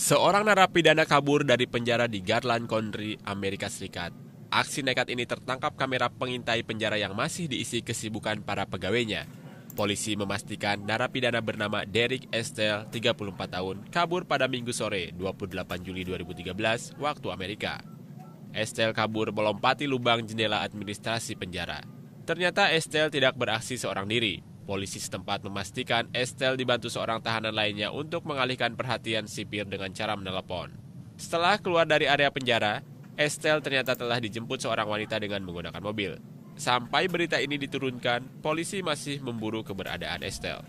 Seorang narapidana kabur dari penjara di Garland County, Amerika Serikat. Aksi nekat ini tertangkap kamera pengintai penjara yang masih diisi kesibukan para pegawainya. Polisi memastikan narapidana bernama Derek Estel, 34 tahun, kabur pada minggu sore 28 Juli 2013 waktu Amerika. Estel kabur melompati lubang jendela administrasi penjara. Ternyata Estel tidak beraksi seorang diri. Polisi setempat memastikan Estel dibantu seorang tahanan lainnya untuk mengalihkan perhatian sipir dengan cara menelepon. Setelah keluar dari area penjara, Estel ternyata telah dijemput seorang wanita dengan menggunakan mobil. Sampai berita ini diturunkan, polisi masih memburu keberadaan Estel.